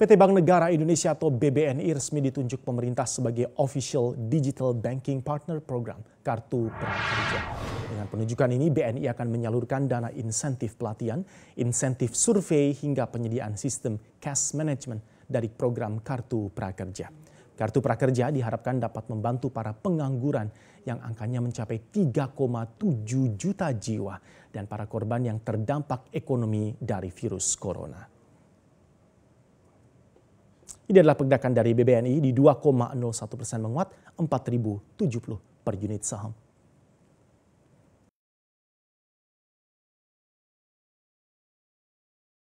PT Bank Negara Indonesia atau BBNI resmi ditunjuk pemerintah sebagai Official Digital Banking Partner Program Kartu Prakerja. Dengan penunjukan ini, BNI akan menyalurkan dana insentif pelatihan, insentif survei hingga penyediaan sistem cash management dari program Kartu Prakerja. Kartu Prakerja diharapkan dapat membantu para pengangguran yang angkanya mencapai 3,7 juta jiwa dan para korban yang terdampak ekonomi dari virus corona. Ini adalah pergerakan dari BBNI di 2,01 persen menguat 4.070 per unit saham.